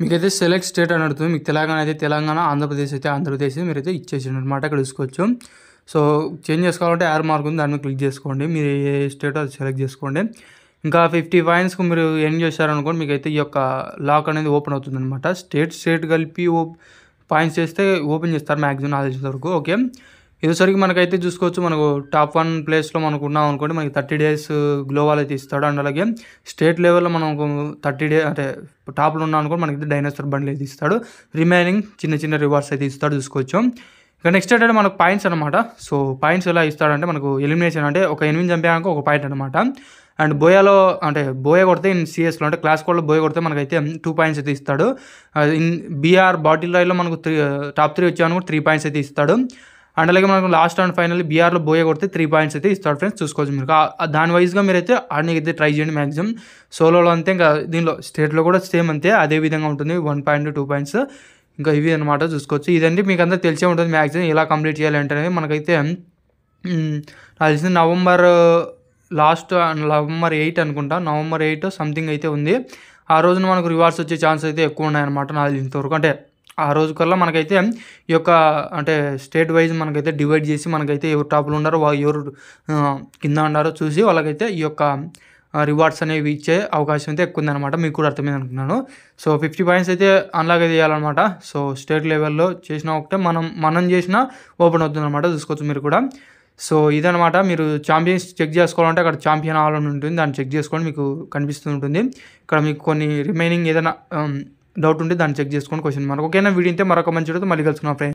మీకైతే select state అని అడుగుతుంది మీకు తెలంగాణ అయితే తెలంగాణ ఆంధ్రప్రదేశ్ అయితే ఆంధ్రప్రదేశ్ మీరైతే ఇచ్చేసింది అనమాట అక్కడ చూసుకోవచ్చు సో చేంజ్ చేసుకోవాలంటే యార్ మార్క్ ఉంది దాన్ని క్లిక్ చేసుకోండి మీరు ఏ స్టేట్ అది సెలెక్ట్ చేసుకోండి ఇంకా ఫిఫ్టీ పాయింట్స్కి మీరు ఎన్ చేశారనుకోండి మీకు అయితే ఈ యొక్క లాక్ అనేది ఓపెన్ అవుతుంది అనమాట స్టేట్ స్టేట్ కలిపి ఓ పాయింట్స్ చేస్తే ఓపెన్ చేస్తారు మ్యాక్సిమం నాలెడ్జ్ వరకు ఓకే ఇదేసరికి మనకైతే చూసుకోవచ్చు మనకు టాప్ వన్ ప్లేస్లో మనకు ఉన్నాం అనుకోండి మనకి థర్టీ డేస్ గ్లోవాల్ అయితే ఇస్తాడు అండ్ అలాగే స్టేట్ లెవెల్లో మనం థర్టీ డే అంటే టాప్లో ఉన్నాం అనుకోండి మనకైతే డైనోసర్ బండ్లు అయితే ఇస్తాడు రిమైనింగ్ చిన్న చిన్న రివార్డ్స్ అయితే ఇస్తాడు చూసుకోవచ్చు ఇక నెక్స్ట్ ఏంటంటే మనకు పాయింట్స్ అనమాట సో పాయింట్స్ ఎలా ఇస్తాడంటే మనకు ఎలిమినేషన్ అంటే ఒక ఎనిమిది చంపాక ఒక పాయింట్ అనమాట అండ్ బోయాలో అంటే బోయ కొడితే ఇన్ సిఎస్లో అంటే క్లాస్ కోడ్లో బోయ కొడితే మనకైతే టూ పాయింట్స్ అయితే ఇస్తాడు ఇన్ బీఆర్ బాటిల్ రాయిలో మనకు త్రీ టాప్ త్రీ వచ్చామనుకో త్రీ పాయింట్స్ అయితే ఇస్తాడు అండ్ అలాగే మనకు లాస్ట్ అండ్ ఫైనల్ బీఆర్లో బోయ కొడితే త్రీ పాయింట్స్ అయితే ఇస్తాడు ఫ్రెండ్స్ చూసుకోవచ్చు మీరు దాని వైజ్గా అయితే ఆడనీకి అయితే ట్రై చేయండి మ్యాక్సిమం సోలోలో అంతే ఇంకా దీనిలో స్టేట్లో కూడా సేమ్ అంతే అదే విధంగా ఉంటుంది వన్ పాయింట్ టూ పాయింట్స్ ఇంకా ఇవి అనమాట చూసుకోవచ్చు ఇదండి మీకు అంతా తెలిసే ఉంటుంది మ్యాక్సిమం ఎలా కంప్లీట్ చేయాలి అంటే మనకైతే నాకు తెలిసిన నవంబర్ లాస్ట్ నవంబర్ ఎయిట్ అనుకుంటా నవంబర్ ఎయిట్ సంథింగ్ అయితే ఉంది ఆ రోజున మనకు రివార్డ్స్ వచ్చే ఛాన్స్ అయితే ఎక్కువ ఉన్నాయన్నమాట నాకు ఇంతవరకు అంటే ఆ రోజు కల్లా మనకైతే ఈ యొక్క అంటే స్టేట్ వైజ్ మనకైతే డివైడ్ చేసి మనకైతే ఎవరు టాప్లో ఉన్నారో ఎవరు కింద ఉన్నారో చూసి వాళ్ళకైతే ఈ యొక్క రివార్డ్స్ అనేవి ఇచ్చే అవకాశం అయితే ఎక్కువ ఉందన్నమాట మీకు కూడా అర్థమైంది అనుకున్నాను సో ఫిఫ్టీ పాయింట్స్ అయితే అయితే చేయాలన్నమాట సో స్టేట్ లెవెల్లో చేసిన ఒకటే మనం మనం చేసినా ఓపెన్ అవుతుంది అనమాట చూసుకోవచ్చు మీరు కూడా సో ఇదనమాట మీరు ఛాంపియన్స్ చెక్ చేసుకోవాలంటే అక్కడ ఛాంపియన్ ఆల్ ఉంటుంది దాన్ని చెక్ చేసుకోండి మీకు కనిపిస్తూ ఉంటుంది ఇక్కడ మీకు కొన్ని రిమైనింగ్ ఏదైనా డౌట్ ఉంటే దాన్ని చెక్ చేసుకోండి క్వశ్చన్ మార్క్ ఓకేనా వీడియో అయితే మరొక మంచి మళ్ళీ కలుసుకున్నాం ఫ్రెండ్స్